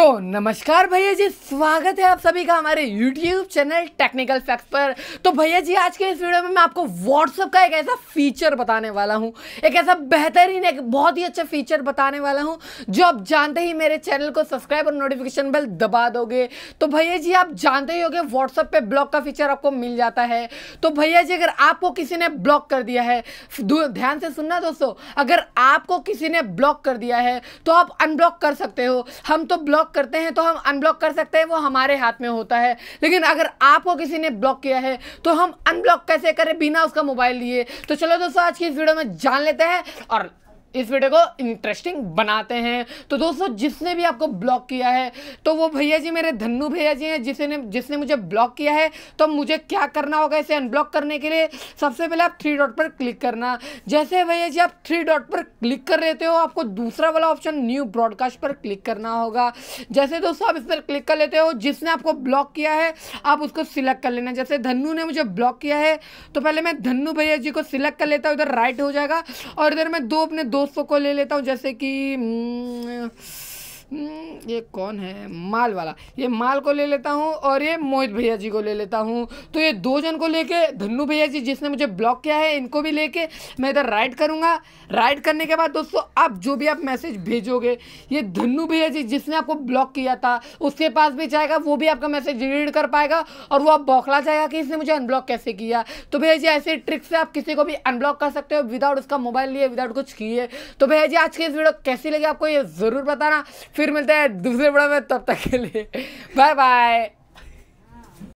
तो नमस्कार भैया जी स्वागत है आप सभी का हमारे YouTube चैनल टेक्निकल फैक्ट्स पर तो भैया जी आज के इस वीडियो में मैं आपको WhatsApp का एक ऐसा फीचर बताने वाला हूँ एक ऐसा बेहतरीन एक बहुत ही अच्छा फीचर बताने वाला हूँ जो आप जानते ही मेरे चैनल को सब्सक्राइब और नोटिफिकेशन बेल दबा दोगे तो भैया जी आप जानते ही गए व्हाट्सअप पर ब्लॉक का फीचर आपको मिल जाता है तो भैया जी अगर आपको किसी ने ब्लॉक कर दिया है ध्यान से सुनना दोस्तों अगर आपको किसी ने ब्लॉक कर दिया है तो आप अनब्लॉक कर सकते हो हम तो ब्लॉक ब्लॉक करते हैं तो हम अनब्लॉक कर सकते हैं वो हमारे हाथ में होता है लेकिन अगर आपको किसी ने ब्लॉक किया है तो हम अनब्लॉक कैसे करें बिना उसका मोबाइल लिए तो चलो दोस्तों आज की इस वीडियो में जान लेते हैं और इस वीडियो को इंटरेस्टिंग बनाते हैं तो दोस्तों जिसने भी आपको ब्लॉक किया है तो वो भैया जी मेरे धन्नू भैया जी हैं जिसने जिसने मुझे ब्लॉक किया है तो मुझे क्या करना होगा इसे अनब्लॉक करने के लिए सबसे पहले आप थ्री डॉट पर क्लिक करना जैसे भैया जी आप थ्री डॉट पर क्लिक कर लेते हो आपको दूसरा वाला ऑप्शन न्यू ब्रॉडकास्ट पर क्लिक करना होगा जैसे दोस्तों आप इस पर क्लिक कर लेते हो जिसने आपको ब्लॉक किया है आप उसको सिलेक्ट कर लेना जैसे धन्नू ने मुझे ब्लॉक किया है तो पहले मैं धन्नू भैया जी को सिलेक्ट कर लेता हूँ इधर राइट हो जाएगा और इधर मैं दो अपने दो दोस्तों को ले लेता हूँ जैसे कि हम्म, हम्म, ये कौन है माल वाला ये माल को ले लेता हूँ और ये मोहित भैया जी को ले लेता हूँ तो ये दो जन को लेके धन्नू भैया जी जिसने मुझे ब्लॉक किया है इनको भी लेके मैं इधर राइड करूँगा राइड करने के बाद दोस्तों आप जो भी आप मैसेज भेजोगे ये धन्नू भैया जी जिसने आपको ब्लॉक किया था उसके पास भी जाएगा वो भी आपका मैसेज रीड कर पाएगा और वो आप बौखला जाएगा कि इसने मुझे अनब्लॉक कैसे किया तो भैया जी ऐसे ट्रिक से आप किसी को भी अनब्लॉक कर सकते हो विदाउट उसका मोबाइल लिए विदाउट कुछ किए तो भैया जी आज की इस वीडियो कैसी लगी आपको ये ज़रूर बताना फिर मिलते हैं दूसरे बड़ा में तब तक के लिए बाय बाय